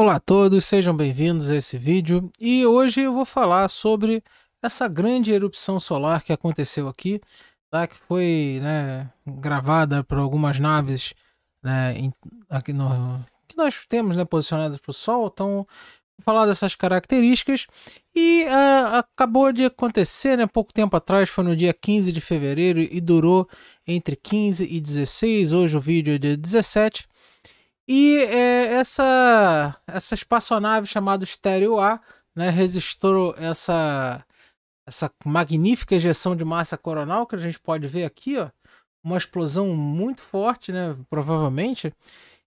Olá a todos, sejam bem-vindos a esse vídeo e hoje eu vou falar sobre essa grande erupção solar que aconteceu aqui, tá? que foi né, gravada por algumas naves né, em, aqui no, que nós temos né, posicionadas para o Sol. Então, vou falar dessas características e uh, acabou de acontecer né, pouco tempo atrás, foi no dia 15 de fevereiro e durou entre 15 e 16, hoje o vídeo é dia 17. E é, essa, essa espaçonave chamada Stereo A né, essa, essa magnífica ejeção de massa coronal que a gente pode ver aqui, ó, uma explosão muito forte, né, provavelmente.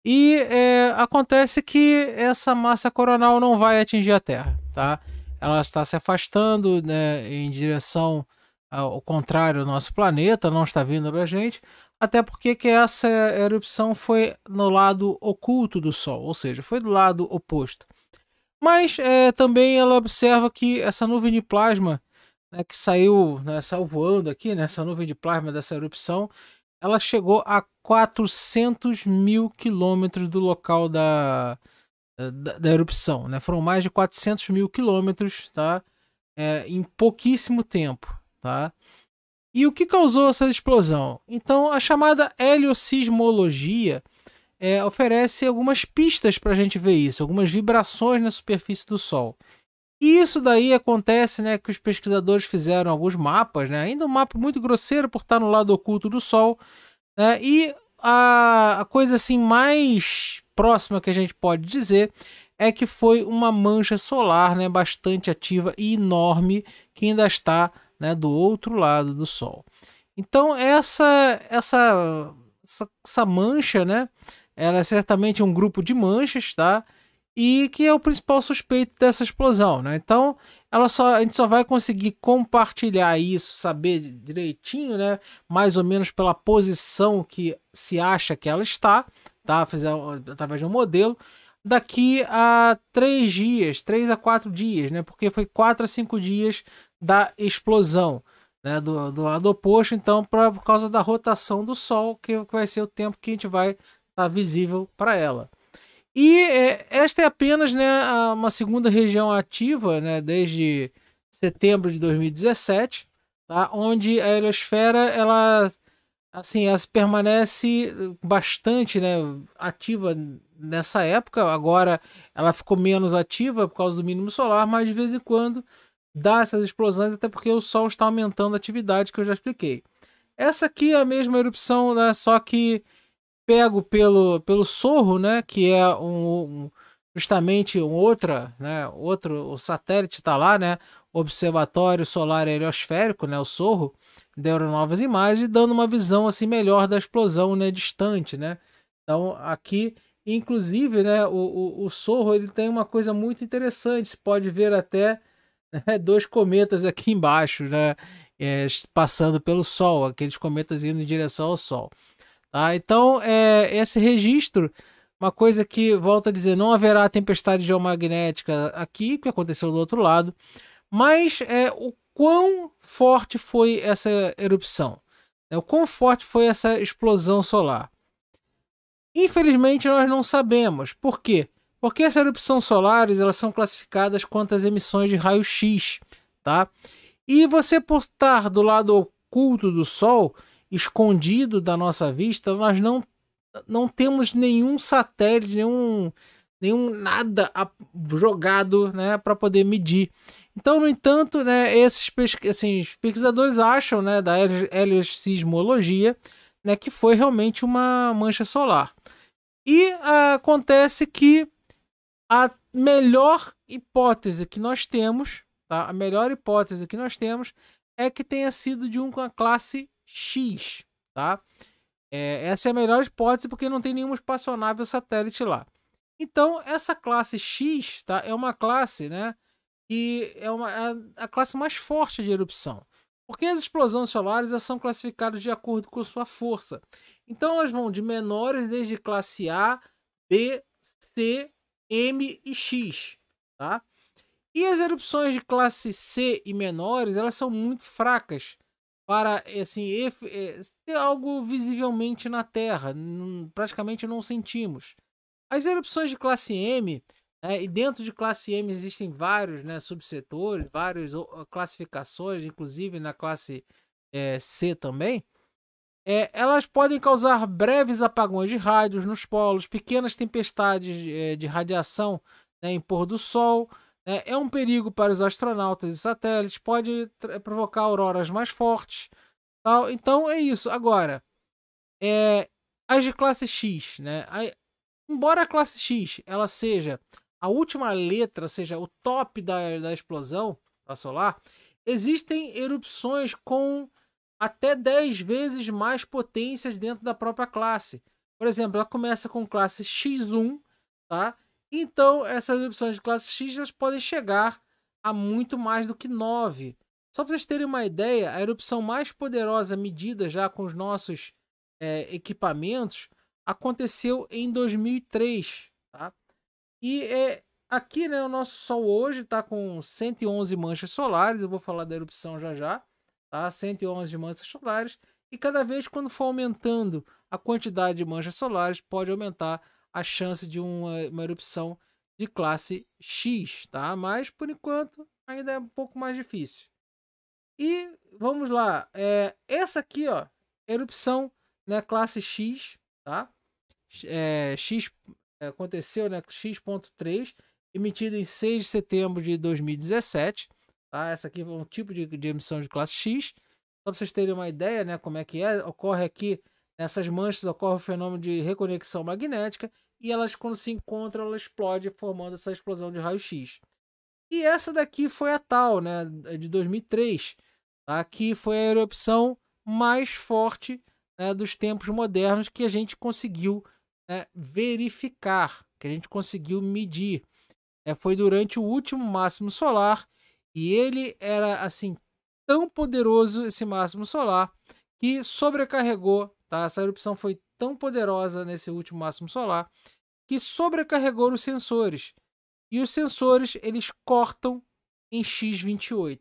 E é, acontece que essa massa coronal não vai atingir a Terra, tá? Ela está se afastando né, em direção ao contrário do nosso planeta, não está vindo para a gente, até porque que essa erupção foi no lado oculto do Sol, ou seja, foi do lado oposto. Mas é, também ela observa que essa nuvem de plasma né, que saiu, né, saiu voando aqui, né, essa nuvem de plasma dessa erupção, ela chegou a 400 mil quilômetros do local da, da, da, erupção. Né? Foram mais de 400 mil quilômetros tá? É, em pouquíssimo tempo. Tá? E o que causou essa explosão? Então, a chamada heliosismologia é, oferece algumas pistas para a gente ver isso, algumas vibrações na superfície do Sol. E isso daí acontece, né, que os pesquisadores fizeram alguns mapas, né, ainda um mapa muito grosseiro por estar no lado oculto do Sol, né, e a, a coisa assim mais próxima que a gente pode dizer é que foi uma mancha solar, né, bastante ativa e enorme que ainda está né, do outro lado do Sol. Então essa essa essa mancha, né, ela é certamente um grupo de manchas, tá? E que é o principal suspeito dessa explosão, né? Então ela só a gente só vai conseguir compartilhar isso, saber direitinho, né? Mais ou menos pela posição que se acha que ela está, tá? fazer através de um modelo daqui a três dias, três a quatro dias, né? Porque foi quatro a cinco dias da explosão né, do, do lado oposto, então pra, por causa da rotação do Sol, que vai ser o tempo que a gente vai estar tá visível para ela. E é, esta é apenas né, uma segunda região ativa né, desde setembro de 2017, tá, onde a heliosfera ela, assim, ela permanece bastante né, ativa nessa época. Agora ela ficou menos ativa por causa do mínimo solar, mas de vez em quando dá essas explosões, até porque o Sol está aumentando a atividade, que eu já expliquei. Essa aqui é a mesma erupção, né? só que pego pelo, pelo sorro, né? que é um, um justamente um outra, né? outro o satélite está lá, né? Observatório Solar Heliosférico, né? o sorro, deram novas imagens, dando uma visão assim melhor da explosão né? distante. Né? Então aqui Inclusive, né, o, o, o Sorro ele tem uma coisa muito interessante. se pode ver até né, dois cometas aqui embaixo, né, é, passando pelo Sol, aqueles cometas indo em direção ao Sol. Tá? Então, é, esse registro, uma coisa que, volta a dizer, não haverá tempestade geomagnética aqui, que aconteceu do outro lado, mas é, o quão forte foi essa erupção? É, o quão forte foi essa explosão solar? Infelizmente, nós não sabemos. Por quê? Porque as erupções solares elas são classificadas quanto às emissões de raio-x, tá? E você por estar do lado oculto do Sol, escondido da nossa vista, nós não, não temos nenhum satélite, nenhum, nenhum nada jogado né, para poder medir. Então, no entanto, né, esses pesqu assim, pesquisadores acham né, da heliosismologia né, que foi realmente uma mancha solar. E ah, acontece que a melhor hipótese que nós temos, tá? A melhor hipótese que nós temos é que tenha sido de um com a classe X, tá? É, essa é a melhor hipótese porque não tem nenhuma espaçonave satélite lá. Então, essa classe X, tá? É uma classe, né? Que é uma, a, é a classe mais forte de erupção. Porque as explosões solares são classificadas de acordo com sua força. Então elas vão de menores desde classe A, B, C M e X, tá? E as erupções de classe C e menores, elas são muito fracas para assim é, ter algo visivelmente na Terra, praticamente não sentimos. As erupções de classe M, né, e dentro de classe M existem vários né, subsetores, várias classificações, inclusive na classe é, C também. É, elas podem causar breves apagões de rádios nos polos, pequenas tempestades de, é, de radiação né, em pôr do sol. Né, é um perigo para os astronautas e satélites, pode provocar auroras mais fortes. Tal. Então é isso. Agora, é, as de classe X, né? A, embora a classe X ela seja a última letra, seja o top da, da explosão da solar, existem erupções com até 10 vezes mais potências dentro da própria classe. Por exemplo, ela começa com classe X1, tá? Então, essas opções de classe X elas podem chegar a muito mais do que 9. Só para vocês terem uma ideia, a erupção mais poderosa medida já com os nossos é, equipamentos aconteceu em 2003. Tá? E é, aqui né, o nosso Sol hoje está com 111 manchas solares, eu vou falar da erupção já já tá? 111 manchas solares. E cada vez quando for aumentando a quantidade de manchas solares, pode aumentar a chance de uma, uma erupção de classe X, tá? Mas por enquanto ainda é um pouco mais difícil. E vamos lá, é, essa aqui, ó, erupção né, classe X, tá? É, X aconteceu, né? X.3, emitida em 6 de setembro de 2017. Tá? Essa aqui é um tipo de, de emissão de classe X. Só para vocês terem uma ideia, né, como é que é, ocorre aqui nessas manchas ocorre o fenômeno de reconexão magnética e elas quando se encontram, ela explodem formando essa explosão de raio-x. E essa daqui foi a tal, né, de 2003, aqui tá, que foi a erupção mais forte né, dos tempos modernos que a gente conseguiu né, verificar, que a gente conseguiu medir. É, foi durante o último máximo solar e ele era assim tão poderoso esse máximo solar que sobrecarregou, tá? Essa erupção foi tão poderosa nesse último máximo solar que sobrecarregou os sensores. E os sensores, eles cortam em x28,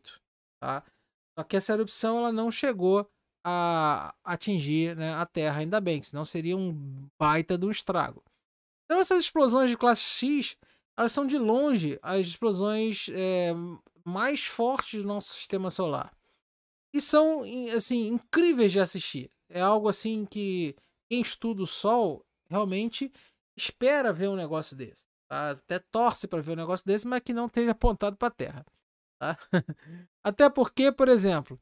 tá? Só que essa erupção ela não chegou a atingir né, a Terra, ainda bem, que senão seria um baita do estrago. Então essas explosões de classe X, elas são de longe as explosões é, mais fortes do nosso sistema solar. E são, assim, incríveis de assistir. É algo assim que quem estuda o Sol realmente espera ver um negócio desse. Tá? Até torce para ver um negócio desse, mas que não esteja apontado para a Terra. Tá? Até porque, por exemplo,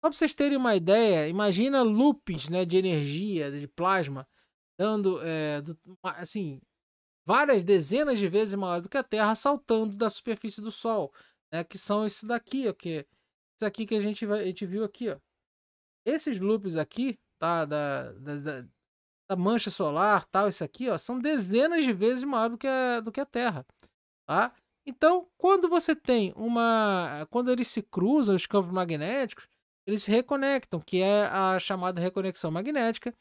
só para vocês terem uma ideia, imagina loops né, de energia, de plasma, dando é, do, assim várias dezenas de vezes maior do que a Terra, saltando da superfície do Sol, né? Que são isso daqui, ó. Que, esse aqui que a gente, vai, a gente viu aqui, ó. Esses loops aqui, tá? Da, da, da, da mancha solar, tal, isso aqui, ó. São dezenas de vezes maior do que a, do que a Terra, tá? Então, quando você tem uma. Quando eles se cruzam, os campos magnéticos, eles se reconectam, que é a chamada reconexão magnética.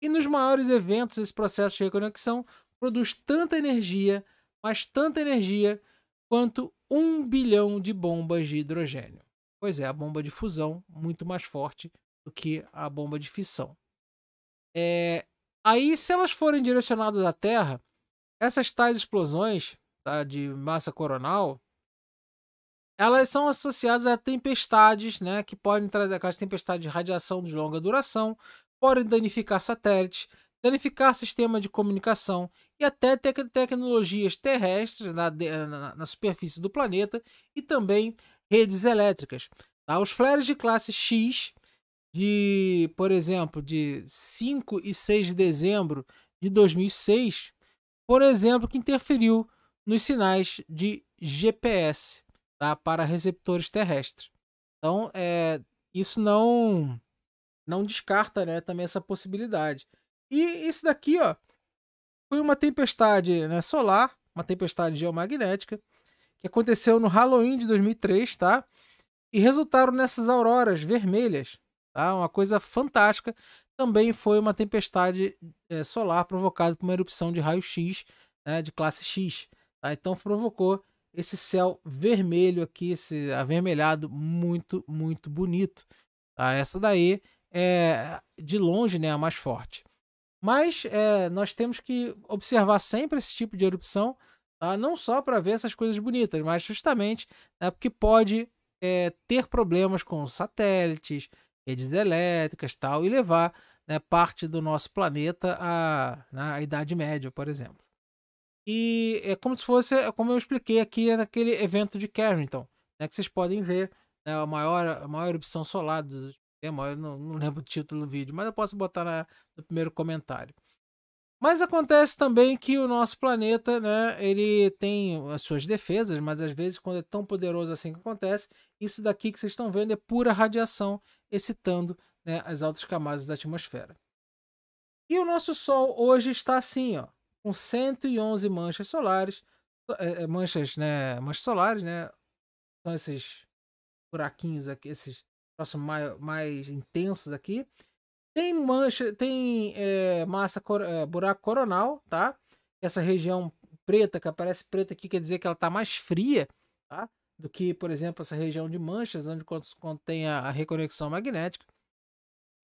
E nos maiores eventos, esse processo de reconexão produz tanta energia, mas tanta energia, quanto um bilhão de bombas de hidrogênio. Pois é, a bomba de fusão muito mais forte do que a bomba de fissão. É... Aí, se elas forem direcionadas à Terra, essas tais explosões tá, de massa coronal, elas são associadas a tempestades, né, que podem trazer aquelas tempestades de radiação de longa duração, podem danificar satélites, danificar sistema de comunicação e até tecnologias terrestres na, na, na, superfície do planeta e também redes elétricas. Tá? Os flares de classe X, de, por exemplo, de 5 e 6 de dezembro de 2006, por exemplo, que interferiu nos sinais de GPS tá? para receptores terrestres. Então, é, isso não não descarta né, também essa possibilidade. E isso daqui, ó, foi uma tempestade né, solar, uma tempestade geomagnética, que aconteceu no Halloween de 2003, tá? E resultaram nessas auroras vermelhas, tá? Uma coisa fantástica. Também foi uma tempestade é, solar provocada por uma erupção de raio-x, né, de classe X. Tá? Então provocou esse céu vermelho aqui, esse avermelhado muito, muito bonito. Tá? Essa daí é de longe né, a mais forte. Mas é, nós temos que observar sempre esse tipo de erupção, tá? não só para ver essas coisas bonitas, mas justamente né, porque pode é, ter problemas com satélites, redes elétricas tal, e levar né, parte do nosso planeta à, né, à Idade Média, por exemplo. E é como se fosse, é como eu expliquei aqui naquele evento de Carrington, né, que vocês podem ver né, a, maior, a maior erupção solar dos Demora, não, não lembro o título do vídeo, mas eu posso botar na, no primeiro comentário. Mas acontece também que o nosso planeta, né, ele tem as suas defesas, mas às vezes quando é tão poderoso assim que acontece, isso daqui que vocês estão vendo é pura radiação excitando né, as altas camadas da atmosfera. E o nosso Sol hoje está assim, ó, com 111 manchas solares, é, é, manchas, né, manchas solares, né, são esses buraquinhos aqui, esses traços mais, mais intensos aqui. Tem mancha, tem é, massa, cor, é, buraco coronal, tá? Essa região preta, que aparece preta aqui, quer dizer que ela está mais fria, tá? Do que, por exemplo, essa região de manchas, onde contém a, a reconexão magnética.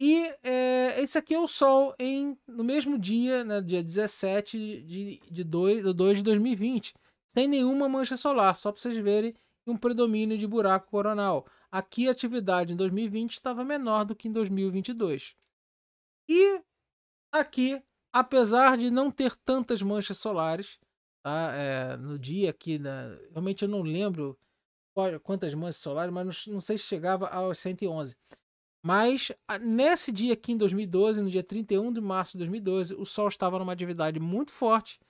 E é, esse aqui é o Sol em, no mesmo dia, né, dia 17 de, de 2, do 2 de 2020, sem nenhuma mancha solar, só para vocês verem um predomínio de buraco coronal. Aqui a atividade em 2020 estava menor do que em 2022. E aqui, apesar de não ter tantas manchas solares, tá? É, no dia aqui, né? realmente eu não lembro quantas manchas solares, mas não, não sei se chegava aos 111. Mas nesse dia aqui em 2012, no dia 31 de março de 2012, o Sol estava numa atividade muito forte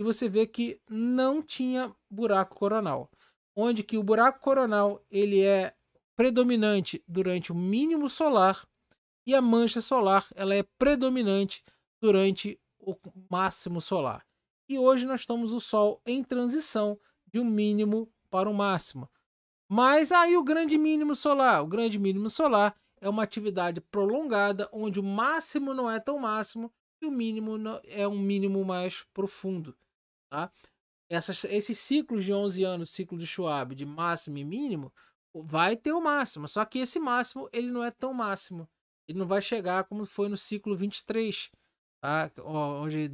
e você vê que não tinha buraco coronal. Onde que o buraco coronal ele é predominante durante o mínimo solar e a mancha solar ela é predominante durante o máximo solar. E hoje nós estamos o Sol em transição de um mínimo para um máximo. Mas aí o grande mínimo solar, o grande mínimo solar é uma atividade prolongada onde o máximo não é tão máximo e o mínimo é um mínimo mais profundo, tá? Essas, esses ciclos de 11 anos, ciclo de Schwab, de máximo e mínimo, vai ter o máximo, só que esse máximo ele não é tão máximo. Ele não vai chegar como foi no ciclo 23, tá? onde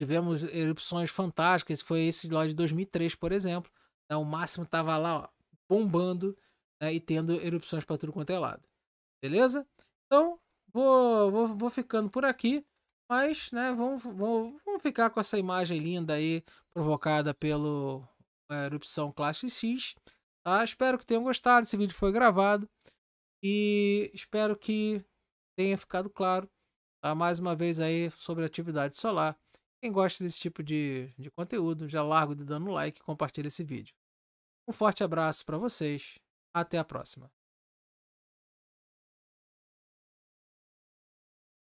tivemos erupções fantásticas. Foi esse lá de 2003, por exemplo. Né? O máximo estava lá ó, bombando né? e tendo erupções para tudo quanto é lado. Beleza? Então, vou, vou, vou ficando por aqui. Mas, né, vamos, vamos, vamos ficar com essa imagem linda aí provocada pela é, erupção classe X. Tá? Espero que tenham gostado. Esse vídeo foi gravado e espero que tenha ficado claro. Tá? Mais uma vez aí sobre atividade solar. Quem gosta desse tipo de, de conteúdo, já larga de dando like e compartilha esse vídeo. Um forte abraço para vocês. Até a próxima.